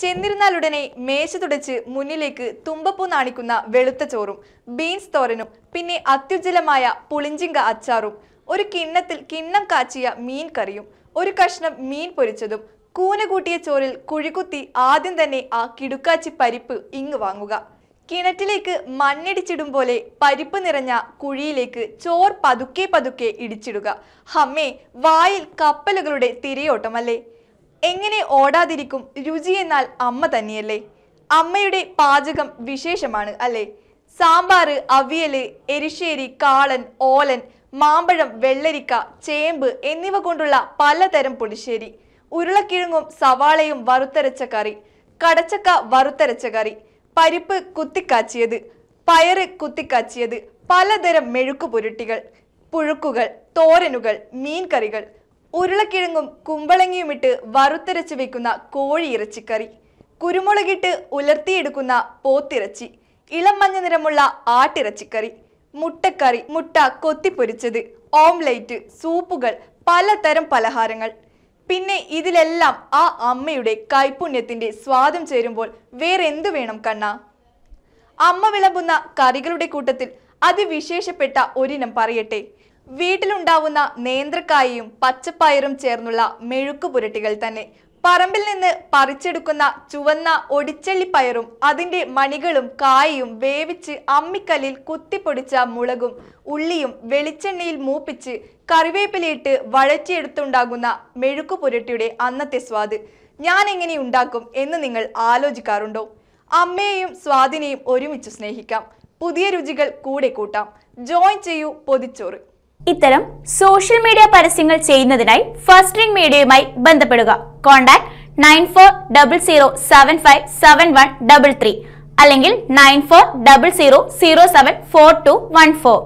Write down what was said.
ചെന്നിരുന്നാലുടനെ മേശ തുടച്ച് മുന്നിലേക്ക് തുമ്പപ്പൂ നാണിക്കുന്ന വെളുത്ത ചോറും ബീൻസ് തോരനും പിന്നെ അത്യുജ്ജലമായ പുളിഞ്ചിങ്ക അച്ചാറും ഒരു കിണ്ണത്തിൽ കിണ്ണം കാച്ചിയ മീൻ കറിയും ഒരു കഷ്ണം മീൻ പൊരിച്ചതും കൂന കൂട്ടിയ ചോറിൽ കുഴിക്കുത്തി ആദ്യം തന്നെ ആ കിടുക്കാച്ചി പരിപ്പ് ഇങ്ങ് വാങ്ങുക കിണറ്റിലേക്ക് മണ്ണിടിച്ചിടും പോലെ പരിപ്പ് നിറഞ്ഞ കുഴിയിലേക്ക് ചോർ പതുക്കെ പതുക്കെ ഇടിച്ചിടുക ഹമ്മേ വായിൽ കപ്പലുകളുടെ തിരയോട്ടമല്ലേ എങ്ങനെ ഓടാതിരിക്കും രുചി എന്നാൽ അമ്മ തന്നെയല്ലേ അമ്മയുടെ പാചകം വിശേഷമാണ് അല്ലേ സാമ്പാർ അവിയല് എരിശ്ശേരി കാളൻ ഓലൻ മാമ്പഴം വെള്ളരിക്ക ചേമ്പ് എന്നിവ കൊണ്ടുള്ള പലതരം പുളിശ്ശേരി ഉരുളക്കിഴങ്ങും സവാളയും വറുത്തരച്ച കറി കടച്ചക്ക വറുത്തരച്ച കറി പരിപ്പ് കുത്തിക്കാച്ചിയത് പയറ് കുത്തിക്കാച്ചിയത് പലതരം മെഴുക്കുപുരുട്ടികൾ പുഴുക്കുകൾ തോരനുകൾ മീൻകറികൾ ഉരുളക്കിഴങ്ങും കുമ്പളങ്ങിയുമിട്ട് വറുത്തരച്ച് വെക്കുന്ന കോഴി ഇറച്ചിക്കറി കുരുമുളകിട്ട് ഉലർത്തിയെടുക്കുന്ന പോത്തിറച്ചി ഇളം മഞ്ഞ നിറമുള്ള ആട്ടിറച്ചിക്കറി മുട്ടക്കറി മുട്ട കൊത്തിപ്പൊരിച്ചത് ഓംലൈറ്റ് സൂപ്പുകൾ പലതരം പലഹാരങ്ങൾ പിന്നെ ഇതിലെല്ലാം ആ അമ്മയുടെ കൈപുണ്യത്തിന്റെ സ്വാദം ചേരുമ്പോൾ വേറെന്തു വേണം കണ്ണ അമ്മ വിളമ്പുന്ന കറികളുടെ കൂട്ടത്തിൽ അതിവിശേഷപ്പെട്ട ഒരിനം പറയട്ടെ വീട്ടിലുണ്ടാവുന്ന നേന്ത്രക്കായയും പച്ചപ്പയറും ചേർന്നുള്ള മെഴുക്ക് പുരട്ടികൾ തന്നെ പറമ്പിൽ നിന്ന് പറിച്ചെടുക്കുന്ന ചുവന്ന ഒടിച്ചെള്ളിപ്പയറും അതിന്റെ മണികളും കായയും വേവിച്ച് അമ്മിക്കല്ലിൽ കുത്തിപ്പൊടിച്ച മുളകും ഉള്ളിയും വെളിച്ചെണ്ണയിൽ മൂപ്പിച്ച് കറിവേപ്പിലയിട്ട് വഴറ്റിയെടുത്തുണ്ടാകുന്ന മെഴുക്കു പുരട്ടിയുടെ അന്നത്തെ സ്വാദ് ഞാൻ എങ്ങനെ ഉണ്ടാക്കും എന്ന് നിങ്ങൾ ആലോചിക്കാറുണ്ടോ അമ്മയെയും സ്വാദിനെയും ഒരുമിച്ച് സ്നേഹിക്കാം പുതിയ രുചികൾ കൂടെ കൂട്ടാം ജോയിൻ ചെയ്യൂ പൊതിച്ചോറ് ഇത്തരം സോഷ്യൽ മീഡിയ പരസ്യങ്ങൾ ചെയ്യുന്നതിനായി ഫസ്റ്റ് റിംഗ് മീഡിയയുമായി ബന്ധപ്പെടുക contact nine four double zero seven five seven one double three അല്ലെങ്കിൽ nine four double zero zero seven four two one four